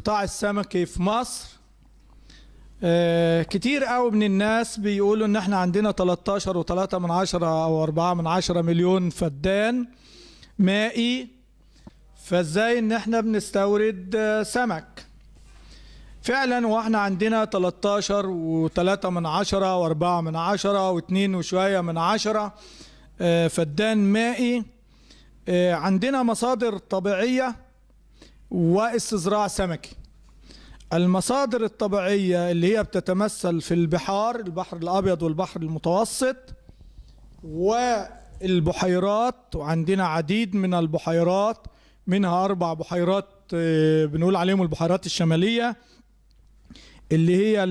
قطاع السمك في مصر آه، كتير قوي من الناس بيقولوا ان احنا عندنا 13 و 3 من عشرة او 4 من عشرة مليون فدان مائي فازاي ان احنا بنستورد آه، سمك فعلا واحنا عندنا 13 و3 من عشرة و4 من عشرة و2 وشوية من عشرة آه، فدان مائي عندنا مصادر طبيعية واستزراع سمكي المصادر الطبيعية اللي هي بتتمثل في البحار البحر الأبيض والبحر المتوسط والبحيرات وعندنا عديد من البحيرات منها أربع بحيرات آه، بنقول عليهم البحيرات الشمالية اللي هي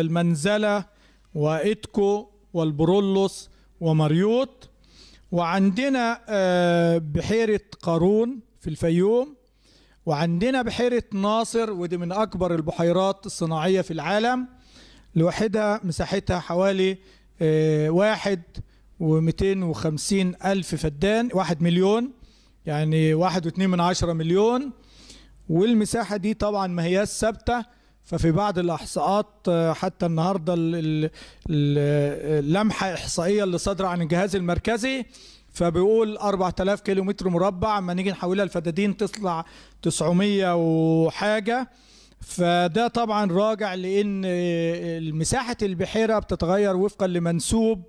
المنزلة وإتكو والبرولوس ومريوط وعندنا آه، بحيرة قارون في الفيوم وعندنا بحيرة ناصر ودي من أكبر البحيرات الصناعية في العالم لوحدها مساحتها حوالي آه، واحد ومئتين وخمسين ألف فدان واحد مليون يعني واحد واثنين من عشرة مليون والمساحة دي طبعا ما هي ثابتة ففي بعض الإحصاءات آه، حتى النهاردة اللمحة الإحصائية اللي صادرة عن الجهاز المركزي فبيقول 4000 كيلو متر مربع اما نيجي نحولها لفدادين تطلع 900 وحاجه فده طبعا راجع لان مساحه البحيره بتتغير وفقا لمنسوب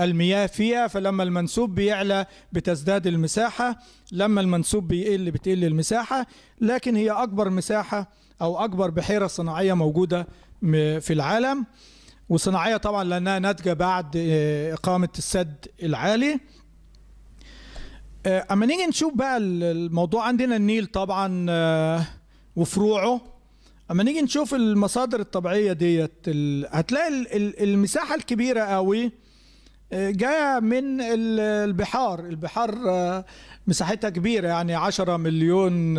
المياه فيها فلما المنسوب بيعلى بتزداد المساحه لما المنسوب بيقل بتقل المساحه لكن هي اكبر مساحه او اكبر بحيره صناعيه موجوده في العالم وصناعيه طبعا لانها ناتجه بعد اقامه السد العالي آه، اما نيجي نشوف بقى الموضوع عندنا النيل طبعا آه، وفروعه اما نيجي نشوف المصادر الطبيعيه ديت هتلاقي المساحه الكبيره قوي آه، جايه من البحار البحار مساحتها كبيره يعني 10 مليون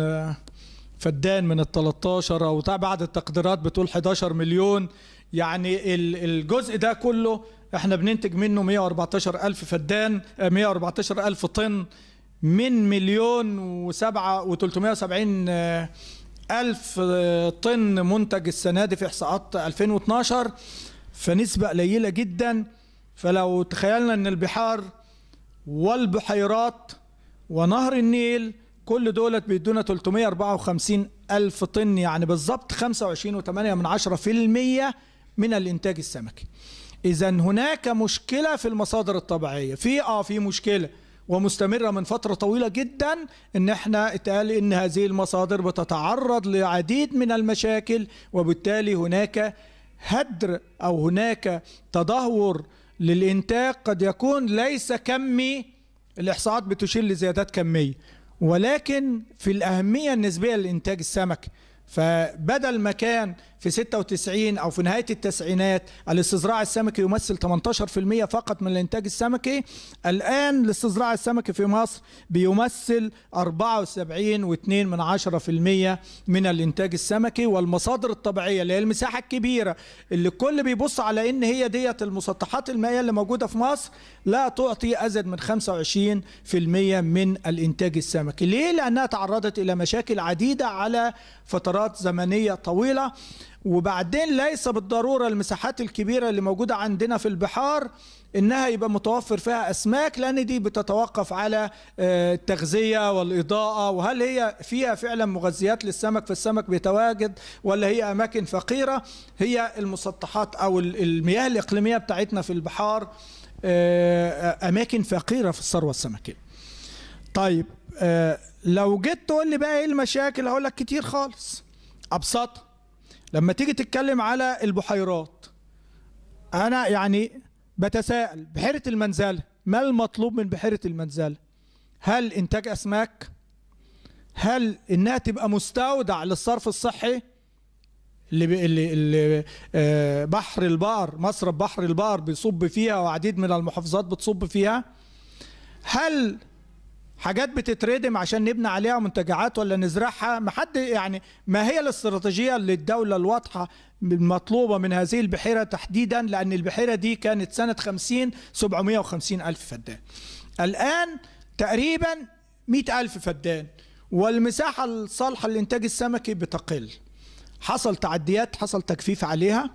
فدان من ال 13 او بعد التقديرات بتقول 11 مليون يعني الجزء ده كله احنا بننتج منه 114 ألف فدان 114 ألف طن من مليون وسبعة وتلتمية وسبعين آه، ألف آه، طن منتج السنة دي في إحصاءات 2012 فنسبة قليلة جدا فلو تخيلنا أن البحار والبحيرات ونهر النيل كل دولت بيدونا 354 ألف طن يعني بالظبط 25.8 من عشرة في المية من الإنتاج السمكي إذا هناك مشكلة في المصادر الطبيعية في آه في مشكلة ومستمرة من فترة طويلة جدا ان احنا اتقال ان هذه المصادر بتتعرض لعديد من المشاكل وبالتالي هناك هدر او هناك تدهور للانتاج قد يكون ليس كمي الاحصاءات بتشير لزيادات كميه ولكن في الاهميه النسبيه لانتاج السمك فبدل ما كان في 96 أو في نهاية التسعينات الاستزراع السمكي يمثل 18% فقط من الإنتاج السمكي الآن الاستزراع السمكي في مصر بيمثل 74.2 من الإنتاج السمكي والمصادر الطبيعية اللي هي المساحة الكبيرة اللي الكل بيبص على إن هي ديت المسطحات المائية اللي موجودة في مصر لا تعطي أزيد من 25% من الإنتاج السمكي ليه؟ لأنها تعرضت إلى مشاكل عديدة على فترات زمنية طويلة وبعدين ليس بالضرورة المساحات الكبيرة اللي موجودة عندنا في البحار انها يبقى متوفر فيها اسماك لان دي بتتوقف على آه، التغذيه والاضاءه وهل هي فيها فعلا مغذيات للسمك فالسمك بيتواجد ولا هي اماكن فقيره هي المسطحات او المياه الاقليميه بتاعتنا في البحار آه، آه، اماكن فقيره في الثروه السمكيه. طيب لو جيت تقول لي بقى ايه المشاكل هقول لك كتير خالص ابسطها لما تيجي تتكلم على البحيرات أنا يعني بتساءل بحيرة المنزلة ما المطلوب من بحيرة المنزلة هل إنتاج أسماك هل إنها تبقى مستودع للصرف الصحي اللي اللي آه، بحر البقر مصرف بحر البقر بيصب فيها وعديد من المحافظات بتصب فيها هل حاجات بتتردم عشان نبني عليها منتجعات ولا نزرعها ما حد يعني ما هي الاستراتيجيه للدوله الواضحه المطلوبه من هذه البحيره تحديدا لان البحيره دي كانت سنه 50 750 الف فدان الان تقريبا 100 الف فدان والمساحه الصالحه للانتاج السمكي بتقل حصل تعديات حصل تجفيف عليها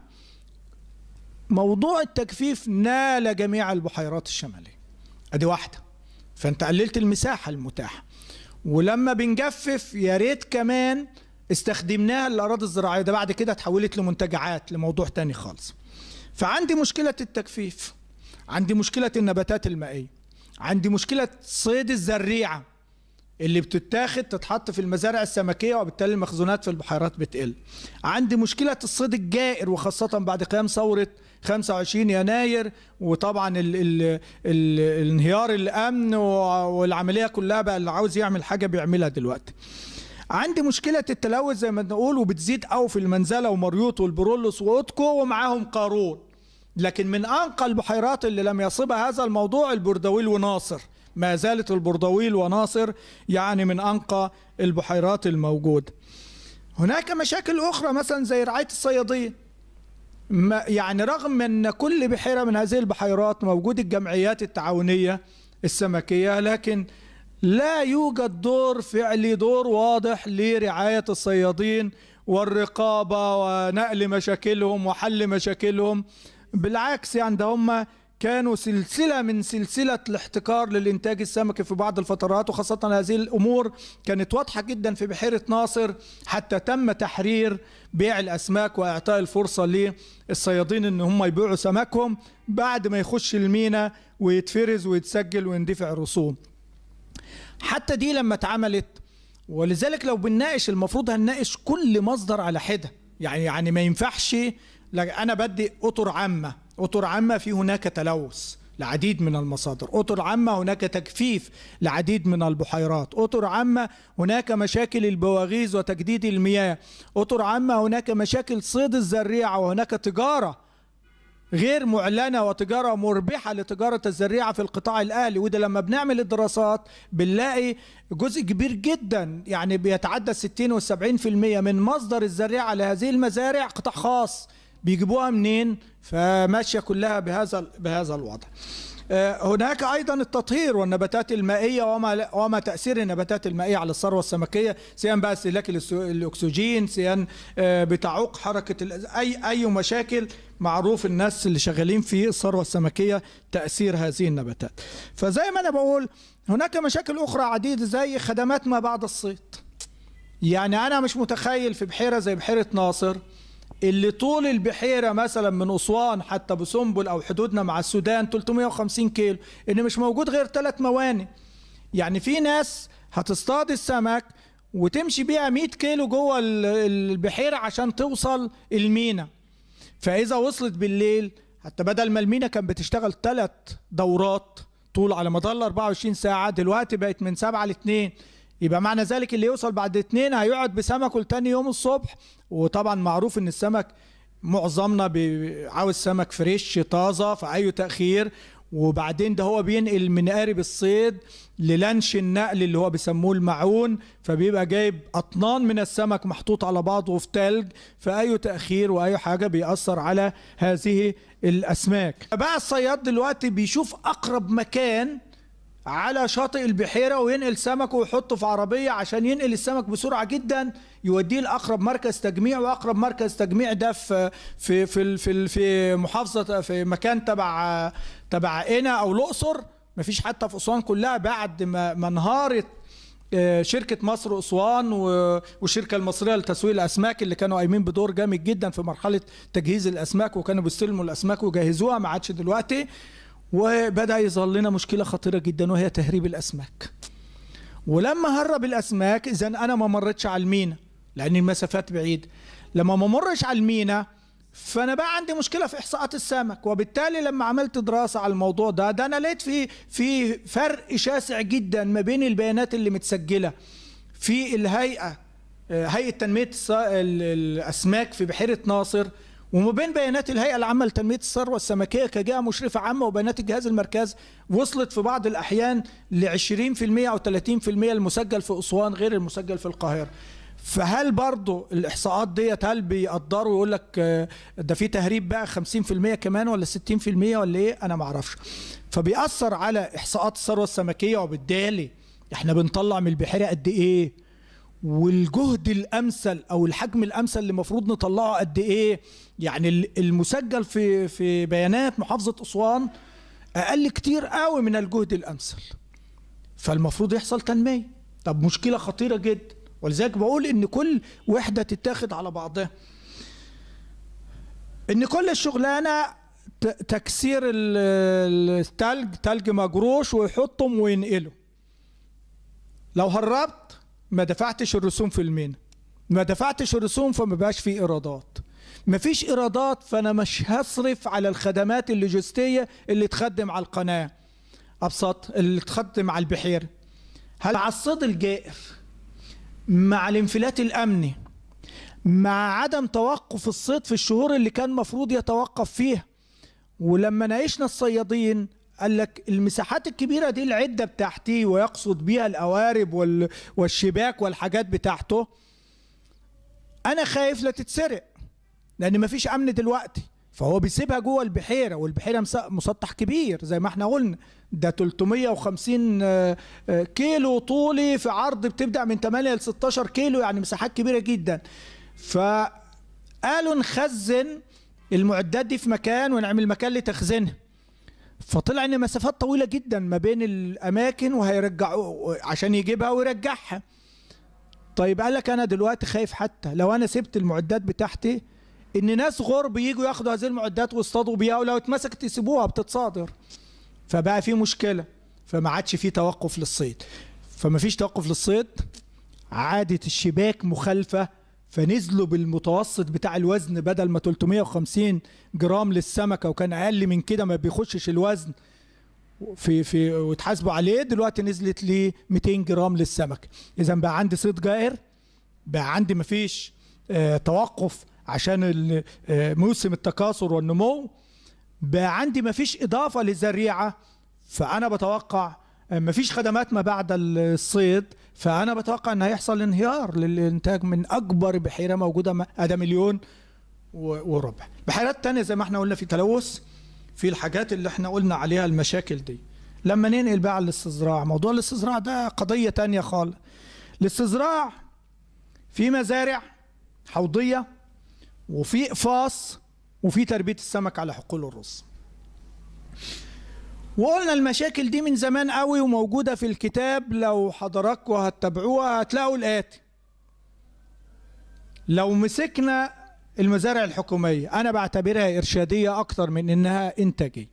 موضوع التجفيف نال جميع البحيرات الشماليه ادي واحده فانت قللت المساحه المتاحه ولما بنجفف يا ريت كمان استخدمناها للاراضي الزراعيه ده بعد كده اتحولت لمنتجعات لموضوع تاني خالص فعندي مشكله التجفيف عندي مشكله النباتات المائيه عندي مشكله صيد الزريعه اللي بتتاخد تتحط في المزارع السمكيه وبالتالي المخزونات في البحيرات بتقل عندي مشكله الصيد الجائر وخاصه بعد قيام ثوره 25 يناير وطبعا الـ الـ الـ الانهيار الامن والعمليه كلها بقى اللي عاوز يعمل حاجه بيعملها دلوقتي عندي مشكلة التلوث زي ما بنقول وبتزيد قوي في المنزلة ومريوط والبرولوس وأوتكو ومعاهم قارون لكن من أنقى البحيرات اللي لم يصبها هذا الموضوع البردويل وناصر ما زالت البردويل وناصر يعني من أنقى البحيرات الموجودة هناك مشاكل أخرى مثلا زي رعاية الصيادية ما يعني رغم أن كل بحيرة من هذه البحيرات موجود الجمعيات التعاونية السمكية لكن لا يوجد دور فعلي دور واضح لرعاية الصيادين والرقابة ونقل مشاكلهم وحل مشاكلهم بالعكس يعني ده هم كانوا سلسلة من سلسلة الاحتكار للإنتاج السمكي في بعض الفترات وخاصة هذه الأمور كانت واضحة جدا في بحيرة ناصر حتى تم تحرير بيع الأسماك وإعطاء الفرصة للصيادين إن هم يبيعوا سمكهم بعد ما يخش المينا ويتفرز ويتسجل ويندفع رسوم حتى دي لما اتعملت ولذلك لو بنناقش المفروض هنناقش كل مصدر على حده يعني يعني ما ينفعش انا بدي اطر عامه أطر عامة في هناك تلوث لعديد من المصادر أطر عامة هناك تجفيف لعديد من البحيرات أطر عامة هناك مشاكل البواغيز وتجديد المياه أطر عامة هناك مشاكل صيد الزريعة وهناك تجارة غير معلنة وتجارة مربحة لتجارة الزريعة في القطاع الأهلي وده لما بنعمل الدراسات بنلاقي جزء كبير جدا يعني بيتعدى 60 و70% من مصدر الزريعة لهذه المزارع قطاع خاص بيجيبوها منين فماشيه كلها بهذا بهذا الوضع آه، هناك أيضا التطهير والنباتات المائية وما, وما تأثير النباتات المائية على الثروة السمكية سواء بقى استهلاك الأكسجين سواء آه، بتعوق حركة أي أي مشاكل معروف الناس اللي شغالين في الثروة السمكية تأثير هذه النباتات فزي ما أنا بقول هناك مشاكل أخرى عديدة زي خدمات ما بعد الصيد يعني أنا مش متخيل في بحيرة زي بحيرة ناصر اللي طول البحيره مثلا من اسوان حتى بسنبل او حدودنا مع السودان 350 كيلو ان مش موجود غير ثلاث موانئ يعني في ناس هتصطاد السمك وتمشي بيها 100 كيلو جوه البحيره عشان توصل المينا فاذا وصلت بالليل حتى بدل ما المينا كان بتشتغل ثلاث دورات طول على مدار 24 ساعه دلوقتي بقت من 7 ل 2 يبقى معنى ذلك اللي يوصل بعد اتنين هيقعد بسمكه لتاني يوم الصبح وطبعا معروف ان السمك معظمنا عاوز سمك فريش طازه فاي تاخير وبعدين ده هو بينقل من قارب الصيد للانش النقل اللي هو بيسموه المعون فبيبقى جايب اطنان من السمك محطوط على بعضه في تلج فاي تاخير واي حاجه بيأثر على هذه الاسماك بقى الصياد دلوقتي بيشوف اقرب مكان على شاطئ البحيره وينقل سمكه ويحطه في عربيه عشان ينقل السمك بسرعه جدا يوديه لاقرب مركز تجميع واقرب مركز تجميع ده في في في في, في محافظه في مكان تبع تبع قنا او الاقصر مفيش حتى في اسوان كلها بعد ما انهارت آه، شركة مصر أسوان والشركة المصرية لتسويق الأسماك اللي كانوا قايمين بدور جامد جدا في مرحلة تجهيز الأسماك وكانوا بيستلموا الأسماك ويجهزوها ما عادش دلوقتي وبدا يظهر لنا مشكله خطيره جدا وهي تهريب الاسماك ولما هرب الاسماك اذا انا ما مرتش على المينا لان المسافات بعيد لما ما مرش على المينا فانا بقى عندي مشكله في احصاءات السمك وبالتالي لما عملت دراسه على الموضوع ده ده انا لقيت في في فرق شاسع جدا ما بين البيانات اللي متسجله في الهيئه آه، هيئه تنميه الاسماك في بحيره ناصر وما بين بيانات الهيئه العامه لتنميه الثروه السمكيه كجهه مشرفه عامه وبيانات الجهاز المركزي وصلت في بعض الاحيان ل 20% او 30% المسجل في اسوان غير المسجل في القاهره. فهل برضه الاحصاءات ديت هل بيقدروا يقول لك آه، ده في تهريب بقى 50% كمان ولا 60% ولا ايه انا ما اعرفش فبيأثر على احصاءات الثروه السمكيه وبالتالي احنا بنطلع من البحيره قد ايه والجهد الامثل او الحجم الامثل اللي المفروض نطلعه قد ايه يعني المسجل في في بيانات محافظه اسوان اقل كتير قوي من الجهد الامثل فالمفروض يحصل تنميه طب مشكله خطيره جدا ولذلك بقول ان كل وحده تتاخد على بعضها ان كل الشغلانه تكسير الثلج ثلج مجروش ويحطهم وينقله لو هربت ما دفعتش الرسوم في المينا ما دفعتش الرسوم فما بقاش في ايرادات ما فيش ايرادات فانا مش هصرف على الخدمات اللوجستيه اللي تخدم على القناه ابسط اللي تخدم على البحيره هل مع الصيد الجائر مع الانفلات الامني مع عدم توقف الصيد في الشهور اللي كان مفروض يتوقف فيها ولما ناقشنا الصيادين قال لك المساحات الكبيره دي العده بتاعتي ويقصد بيها القوارب والشباك والحاجات بتاعته انا خايف لا تتسرق لان مفيش امن دلوقتي فهو بيسيبها جوه البحيره والبحيره مسطح كبير زي ما احنا قلنا ده 350 آه، آه، كيلو طولي في عرض بتبدا من 8 ل 16 كيلو يعني مساحات كبيره جدا فقالوا نخزن المعدات دي في مكان ونعمل مكان لتخزينها فطلع ان مسافات طويله جدا ما بين الاماكن وهيرجعوه عشان يجيبها ويرجعها طيب قال لك انا دلوقتي خايف حتى لو انا سبت المعدات بتاعتي ان ناس غرب يجوا ياخدوا هذه المعدات ويصطادوا بيها ولو اتمسكت يسيبوها بتتصادر فبقى في مشكله فما عادش في توقف للصيد فما فيش توقف للصيد عادت الشباك مخالفه فنزلوا بالمتوسط بتاع الوزن بدل ما 350 جرام للسمكه وكان اقل من كده ما بيخشش الوزن في في وتحاسبوا عليه دلوقتي نزلت ل 200 جرام للسمكه اذا بقى عندي صيد جائر بقى عندي مفيش آه توقف عشان آه، موسم التكاثر والنمو بقى عندي مفيش اضافه للزريعه فانا بتوقع مفيش خدمات ما بعد الصيد فانا بتوقع ان هيحصل انهيار للانتاج من اكبر بحيره موجوده ادى مليون وربع بحيرات تانية زي ما احنا قلنا في تلوث في الحاجات اللي احنا قلنا عليها المشاكل دي لما ننقل بقى للاستزراع موضوع الاستزراع ده قضية تانية خالص الاستزراع في مزارع حوضية وفي اقفاص وفي تربية السمك على حقول الرز وقلنا المشاكل دي من زمان قوي وموجودة في الكتاب لو حضراتكم هتتابعوها هتلاقوا الآتي لو مسكنا المزارع الحكومية أنا بعتبرها إرشادية أكتر من إنها إنتاجية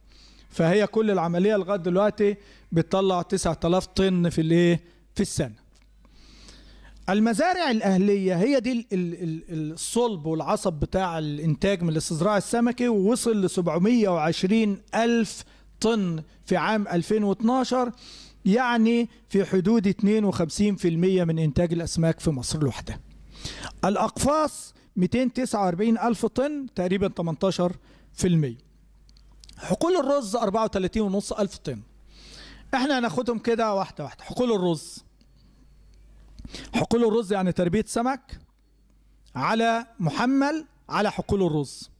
فهي كل العملية لغاية دلوقتي بتطلع 9000 طن في الإيه في السنة المزارع الأهلية هي دي الصلب والعصب بتاع الإنتاج من الاستزراع السمكي ووصل ل 720 ألف طن في عام 2012 يعني في حدود 52% من إنتاج الأسماك في مصر لوحدها الأقفاص 249 ألف طن تقريبا 18% حقول الرز 34.5 ألف طن احنا هناخدهم كده واحدة واحدة حقول الرز حقول الرز يعني تربية سمك على محمل على حقول الرز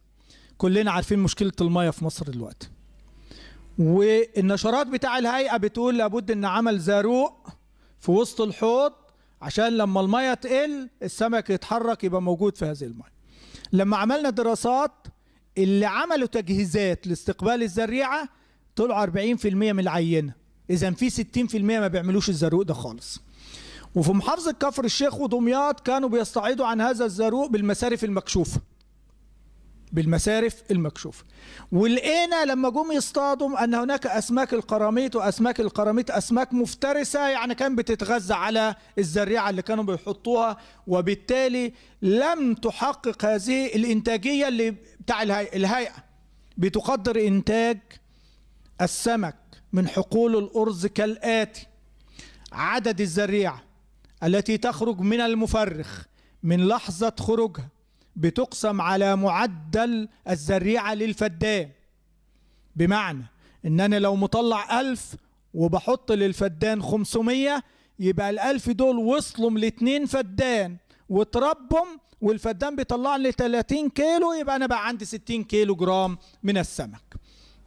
كلنا عارفين مشكلة المية في مصر دلوقتي والنشرات بتاع الهيئة بتقول لابد ان عمل زاروق في وسط الحوض عشان لما المية تقل السمك يتحرك يبقى موجود في هذه المية لما عملنا دراسات اللي عملوا تجهيزات لاستقبال الزريعة طلعوا 40% من العينة إذا في 60% ما بيعملوش الزاروق ده خالص وفي محافظة كفر الشيخ ودمياط كانوا بيستعيضوا عن هذا الزاروق بالمسارف المكشوفة بالمسارف المكشوفة ولقينا لما جم يصطادوا أن هناك أسماك القراميط وأسماك القراميط أسماك مفترسة يعني كان بتتغذى على الزريعة اللي كانوا بيحطوها وبالتالي لم تحقق هذه الإنتاجية اللي بتاع الهيئة بتقدر إنتاج السمك من حقول الأرز كالآتي عدد الزريعة التي تخرج من المفرخ من لحظة خروجها بتقسم على معدل الذريعة للفدان بمعنى ان انا لو مطلع ألف وبحط للفدان 500 يبقى الألف دول وصلوا لاتنين فدان وتربهم والفدان بيطلع لي 30 كيلو يبقى انا بقى عندي 60 كيلو جرام من السمك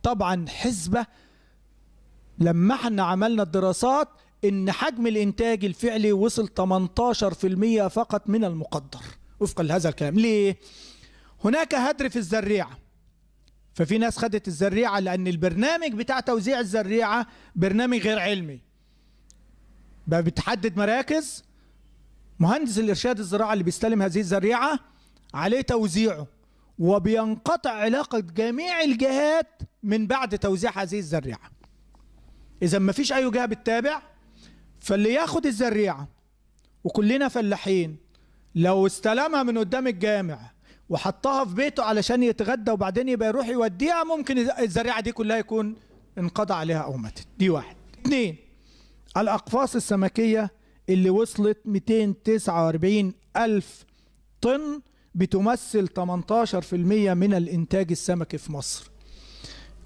طبعا حسبة لما احنا عملنا الدراسات ان حجم الانتاج الفعلي وصل 18% فقط من المقدر وفقا لهذا الكلام ليه هناك هدر في الزريعة ففي ناس خدت الزريعة لأن البرنامج بتاع توزيع الزريعة برنامج غير علمي بقى بتحدد مراكز مهندس الإرشاد الزراعي اللي بيستلم هذه الزريعة عليه توزيعه وبينقطع علاقة جميع الجهات من بعد توزيع هذه الزريعة إذا ما فيش أي جهة بتتابع فاللي ياخد الزريعة وكلنا فلاحين لو استلمها من قدام الجامع وحطها في بيته علشان يتغدى وبعدين يبقى يروح يوديها ممكن الزريعة دي كلها يكون انقضى عليها أو ماتت دي واحد اثنين الأقفاص السمكية اللي وصلت 249 ألف طن بتمثل 18% من الإنتاج السمكي في مصر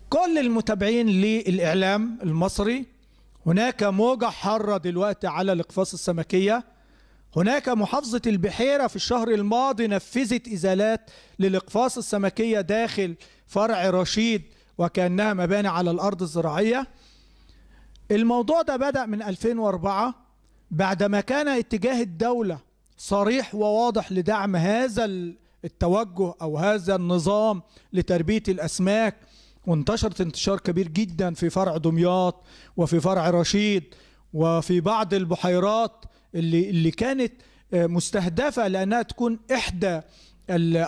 كل المتابعين للإعلام المصري هناك موجة حارة دلوقتي على الأقفاص السمكية هناك محافظة البحيرة في الشهر الماضي نفذت إزالات للإقفاص السمكية داخل فرع رشيد وكأنها مباني على الأرض الزراعية الموضوع ده بدأ من 2004 بعدما كان اتجاه الدولة صريح وواضح لدعم هذا التوجه أو هذا النظام لتربية الأسماك وانتشرت انتشار كبير جدا في فرع دمياط وفي فرع رشيد وفي بعض البحيرات اللي اللي كانت آه، مستهدفه لانها تكون احدى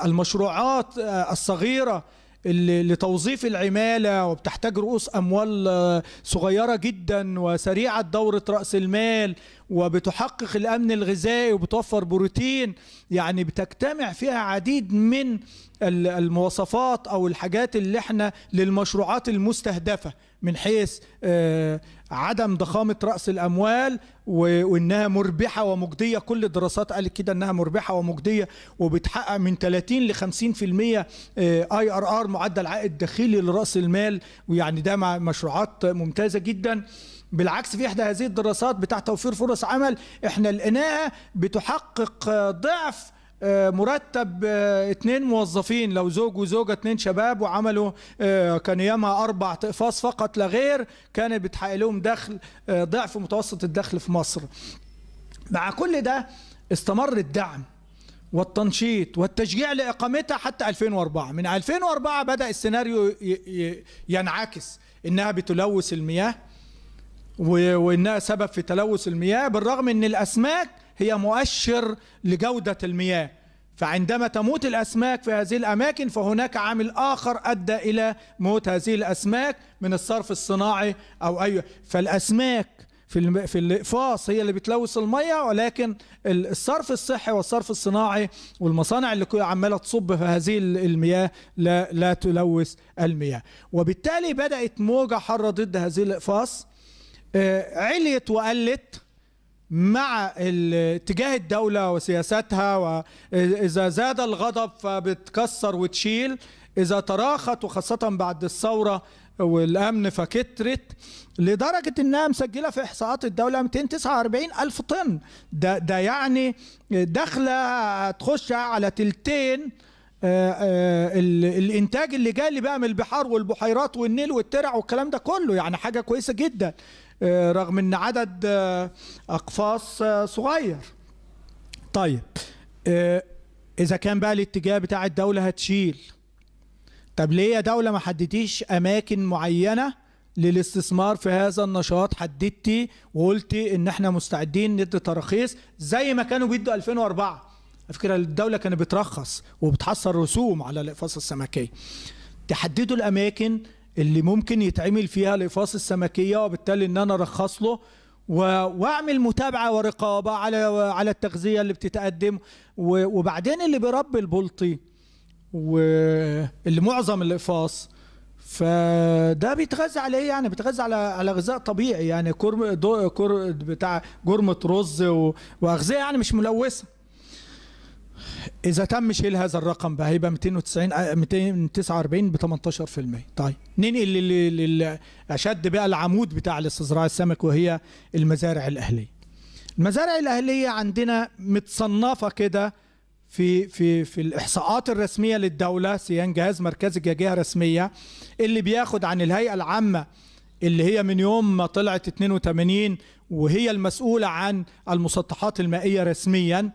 المشروعات آه، الصغيره لتوظيف العمالة وبتحتاج رؤوس أموال آه، صغيرة جدا وسريعة دورة رأس المال وبتحقق الأمن الغذائي وبتوفر بروتين يعني بتجتمع فيها عديد من المواصفات أو الحاجات اللي احنا للمشروعات المستهدفة من حيث آه، عدم ضخامة رأس الأموال وإنها مربحة ومجدية كل الدراسات قالت كده إنها مربحة ومجدية وبتحقق من 30 ل 50% اي ار ار معدل عائد داخلي لرأس المال ويعني ده مع مشروعات ممتازة جدا بالعكس في إحدى هذه الدراسات بتاع توفير فرص عمل إحنا لقيناها بتحقق آه، ضعف آه، مرتب اثنين آه، موظفين لو زوج وزوجة اثنين شباب وعملوا كان ياما أربع أقفاص فقط لا غير كانت بتحقق لهم دخل ضعف متوسط الدخل في مصر مع كل ده استمر الدعم والتنشيط والتشجيع لإقامتها حتى 2004 من 2004 بدأ السيناريو ينعكس إنها بتلوث المياه وانها سبب في تلوث المياه بالرغم ان الاسماك هي مؤشر لجوده المياه فعندما تموت الأسماك في هذه الأماكن فهناك عامل آخر أدى إلى موت هذه الأسماك من الصرف الصناعي أو أي فالأسماك في في الاقفاص هي اللي بتلوث الميه ولكن الصرف الصحي والصرف الصناعي والمصانع اللي عماله تصب في هذه المياه لا لا تلوث المياه وبالتالي بدات موجه حاره ضد هذه الاقفاص آه، عليت وقلت مع اتجاه الدولة وسياساتها وإذا زاد الغضب فبتكسر وتشيل إذا تراخت وخاصة بعد الثورة والأمن فكترت لدرجة إنها مسجلة في إحصاءات الدولة 249 ألف طن ده, ده يعني داخلة هتخش على تلتين آه، آه، الانتاج اللي جالي بقى من البحار والبحيرات والنيل والترع والكلام ده كله يعني حاجه كويسه جدا آه، رغم ان عدد آه، اقفاص آه، صغير طيب اذا كان بقى الاتجاه بتاع الدوله هتشيل طب ليه يا دوله ما حددتيش اماكن معينه للاستثمار في هذا النشاط حددتي وقلتي ان احنا مستعدين ندي تراخيص زي ما كانوا بيدوا 2004 فكرة الدولة كانت بترخص وبتحصل رسوم على الإقفاص السمكية تحددوا الأماكن اللي ممكن يتعمل فيها الاقفاص السمكيه وبالتالي ان انا ارخص له واعمل متابعه ورقابه على على التغذيه اللي بتتقدم وبعدين اللي بيربي البلطي واللي معظم الاقفاص فده بيتغذى على ايه يعني بيتغذى على على غذاء طبيعي يعني كرم دو كر بتاع جرمه رز واغذيه يعني مش ملوثه اذا تم شيل هذا الرقم بقى هيبقى 290 249 ب 18% طيب ننقل للاشد بقى العمود بتاع الاستزراع السمك وهي المزارع الاهليه المزارع الاهليه عندنا متصنفه كده في في في الاحصاءات الرسميه للدوله سيان جهاز مركزي كجهه رسميه اللي بياخد عن الهيئه العامه اللي هي من يوم ما طلعت 82 وهي المسؤوله عن المسطحات المائيه رسميا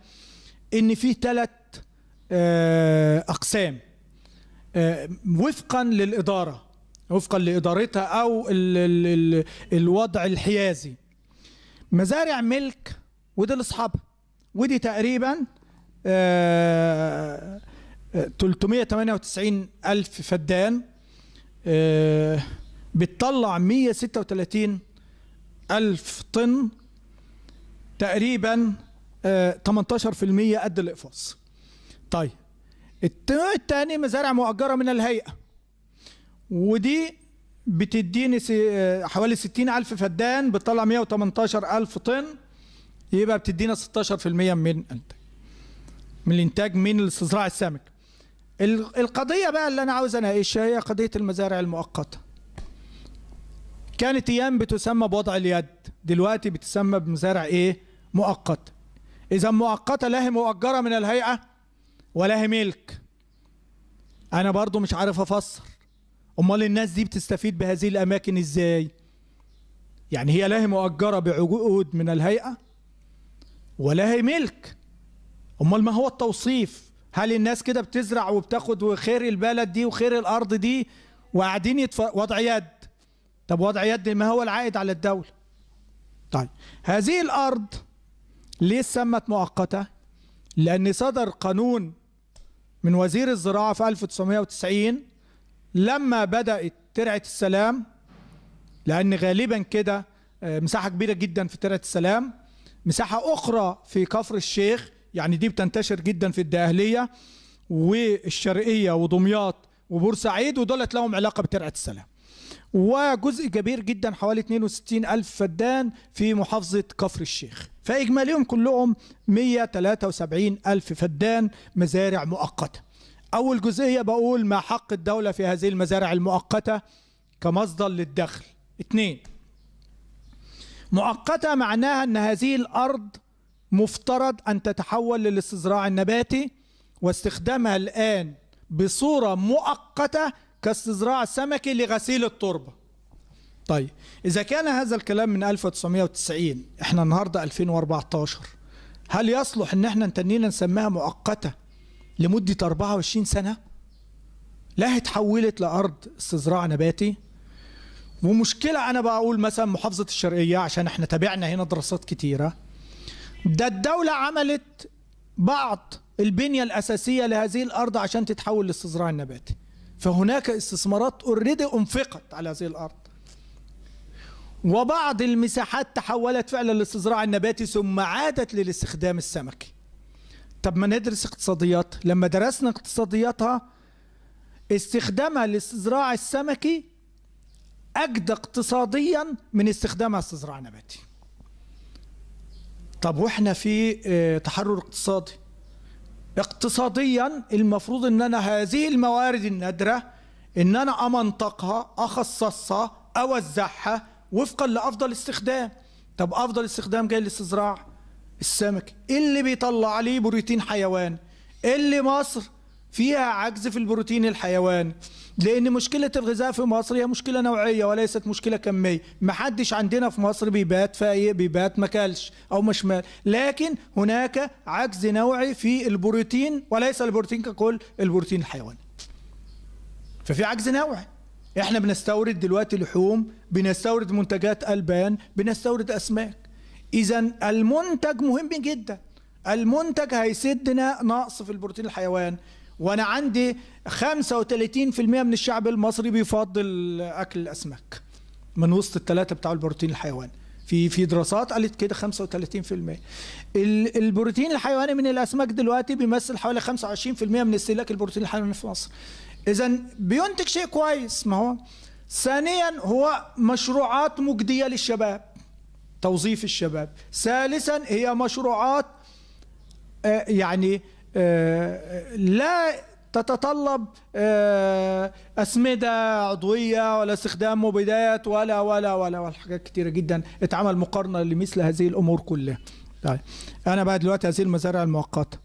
ان في ثلاث آه، أقسام آه، وفقا للإدارة وفقا لإدارتها أو الوضع الحيازي مزارع ملك ودي لأصحابها ودي تقريبا 398 آه، ألف فدان بتطلع 136 ألف طن تقريبا 18% قد الإقفاص طيب النوع الثاني مزارع مؤجرة من الهيئة ودي بتديني حوالي 60000 فدان بتطلع 118000 طن يبقى بتدينا 16% من الانتاج من الانتاج من الاستزراع السمك القضيه بقى اللي انا عاوز اناقشها هي قضيه المزارع المؤقته كانت ايام بتسمى بوضع اليد دلوقتي بتسمى بمزارع ايه مؤقت اذا مؤقته لا هي مؤجره من الهيئه ولا هي ملك انا برضو مش عارف افسر امال الناس دي بتستفيد بهذه الاماكن ازاي يعني هي لا هي مؤجره بعقود من الهيئه ولا هي ملك امال ما هو التوصيف هل الناس كده بتزرع وبتاخد وخير البلد دي وخير الارض دي وقاعدين يتف... وضع يد طب وضع يد ما هو العائد على الدوله طيب هذه الارض ليه سمت مؤقته لان صدر قانون من وزير الزراعة في 1990 لما بدأت ترعة السلام لأن غالبا كده آه، مساحة كبيرة جدا في ترعة السلام مساحة أخرى في كفر الشيخ يعني دي بتنتشر جدا في الدقهلية والشرقية ودمياط وبورسعيد ودولت لهم علاقة بترعة السلام وجزء كبير جدا حوالي 62 ألف فدان في محافظة كفر الشيخ فإجماليهم كلهم 173 ألف فدان مزارع مؤقتة أول جزئية بقول ما حق الدولة في هذه المزارع المؤقتة كمصدر للدخل اثنين مؤقتة معناها أن هذه الأرض مفترض أن تتحول للاستزراع النباتي واستخدامها الآن بصورة مؤقتة كاستزراع سمكي لغسيل التربة طيب إذا كان هذا الكلام من 1990 إحنا النهاردة 2014 هل يصلح إن إحنا نتنينا نسميها مؤقتة لمدة 24 سنة؟ لا هي لأرض استزراع نباتي ومشكلة أنا بقول مثلا محافظة الشرقية عشان إحنا تابعنا هنا دراسات كتيرة ده الدولة عملت بعض البنية الأساسية لهذه الأرض عشان تتحول لاستزراع النباتي فهناك استثمارات اوريدي انفقت على هذه الأرض وبعض المساحات تحولت فعلا للاستزراع النباتي ثم عادت للاستخدام السمكي طب ما ندرس اقتصاديات لما درسنا اقتصادياتها استخدامها للاستزراع السمكي أجدى اقتصاديا من استخدامها استزراع نباتي طب واحنا في آه، تحرر اقتصادي اقتصاديا المفروض ان انا هذه الموارد النادره ان انا امنطقها اخصصها اوزعها وفقا لأفضل استخدام طب أفضل استخدام جاي للاستزراع السمك اللي بيطلع عليه بروتين حيوان اللي مصر فيها عجز في البروتين الحيوان لان مشكله الغذاء في مصر هي مشكله نوعيه وليست مشكله كميه محدش عندنا في مصر بيبات فايق بيبات مكلش او مشمال لكن هناك عجز نوعي في البروتين وليس البروتين ككل البروتين الحيواني ففي عجز نوعي احنا بنستورد دلوقتي لحوم بنستورد منتجات البان بنستورد اسماك اذا المنتج مهم جدا المنتج هيسدنا نقص في البروتين الحيوان وانا عندي 35% من الشعب المصري بيفضل اكل الاسماك من وسط الثلاثه بتاع البروتين الحيواني في في دراسات قالت كده 35% البروتين الحيواني من الاسماك دلوقتي بيمثل حوالي 25% من استهلاك البروتين الحيواني في مصر اذا بينتج شيء كويس ما هو ثانيا هو مشروعات مجديه للشباب توظيف الشباب ثالثا هي مشروعات آه، يعني آه، لا تتطلب آه، أسمدة عضوية ولا استخدام مبيدات ولا ولا ولا ولا حاجات كتيرة جدا اتعمل مقارنة لمثل هذه الأمور كلها طيب أنا بقى دلوقتي هذه المزارع المؤقتة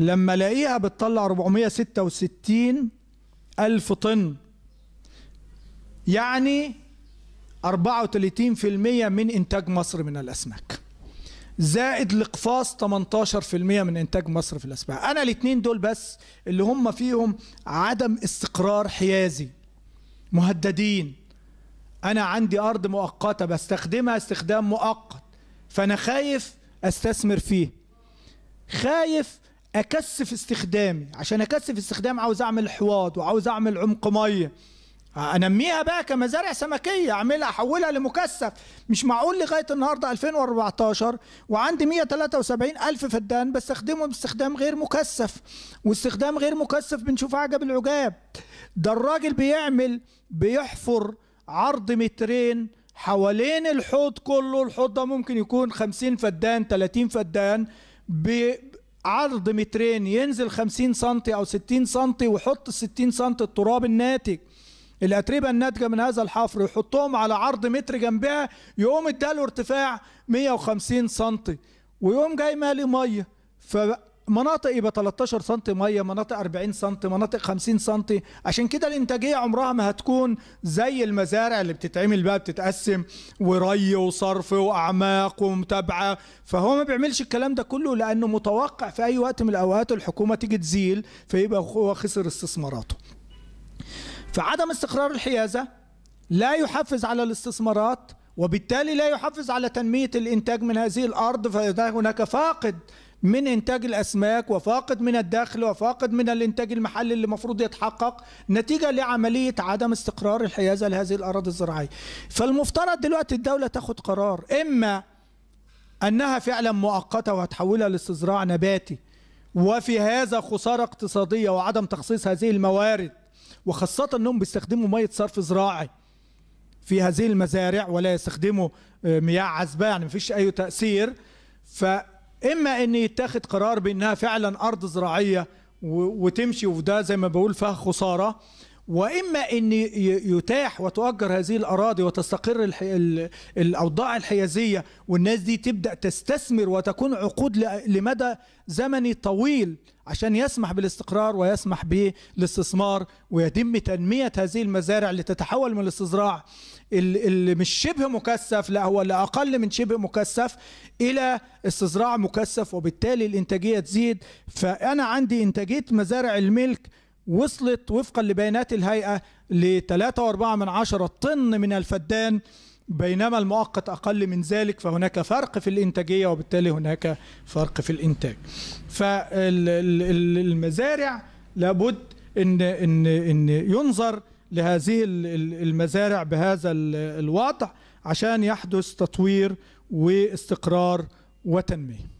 لما الاقيها بتطلع 466 ألف طن يعني 34% من إنتاج مصر من الأسماك زائد الإقفاص 18% من إنتاج مصر في الأسماك أنا الاتنين دول بس اللي هم فيهم عدم استقرار حيازي مهددين أنا عندي أرض مؤقتة بستخدمها استخدام مؤقت فأنا خايف أستثمر فيه خايف اكثف استخدامي عشان اكثف استخدام عاوز اعمل حواض وعاوز اعمل عمق ميه انميها بقى كمزارع سمكيه اعملها احولها لمكثف مش معقول لغايه النهارده 2014 وعندي 173 الف فدان بستخدمهم باستخدام غير مكثف واستخدام غير مكثف بنشوف عجب العجاب ده الراجل بيعمل بيحفر عرض مترين حوالين الحوض كله الحوض ده ممكن يكون 50 فدان 30 فدان عرض مترين ينزل 50 سم او 60 سم ويحط ال 60 سم التراب الناتج الاتربه الناتجه من هذا الحفر يحطهم على عرض متر جنبها يقوم اداله ارتفاع 150 سم ويقوم جاي مالي ميه مناطق يبقى 13 سم ميه مناطق 40 سم مناطق 50 سم عشان كده الانتاجيه عمرها ما هتكون زي المزارع اللي بتتعمل بقى بتتقسم وري وصرف واعماق ومتابعه فهو ما بيعملش الكلام ده كله لانه متوقع في اي وقت من الاوقات الحكومه تيجي تزيل فيبقى هو خسر استثماراته فعدم استقرار الحيازه لا يحفز على الاستثمارات وبالتالي لا يحفز على تنمية الإنتاج من هذه الأرض فهناك فاقد من إنتاج الأسماك وفاقد من الدخل وفاقد من الإنتاج المحلي اللي المفروض يتحقق نتيجة لعملية عدم استقرار الحيازة لهذه الأراضي الزراعية فالمفترض دلوقتي الدولة تاخد قرار إما أنها فعلا مؤقتة وهتحولها لاستزراع نباتي وفي هذا خسارة اقتصادية وعدم تخصيص هذه الموارد وخاصة أنهم بيستخدموا مية صرف زراعي في هذه المزارع ولا يستخدموا آه، مياه عذبة يعني مفيش أي تأثير ف اما ان يتاخد قرار بانها فعلا ارض زراعيه وتمشي وده زي ما بقول فيها خساره واما ان يتاح وتؤجر هذه الاراضي وتستقر الاوضاع الحيازيه والناس دي تبدا تستثمر وتكون عقود لمدى زمني طويل عشان يسمح بالاستقرار ويسمح بالاستثمار ويتم تنميه هذه المزارع لتتحول من الاستزراع اللي مش شبه مكثف لا هو لا اقل من شبه مكثف الى استزراع مكثف وبالتالي الانتاجيه تزيد فانا عندي انتاجيه مزارع الملك وصلت وفقا لبيانات الهيئة ل 3.4 طن من الفدان بينما المؤقت أقل من ذلك فهناك فرق في الإنتاجية وبالتالي هناك فرق في الإنتاج فالمزارع لابد إن, إن, إن ينظر لهذه المزارع بهذا الوضع عشان يحدث تطوير واستقرار وتنميه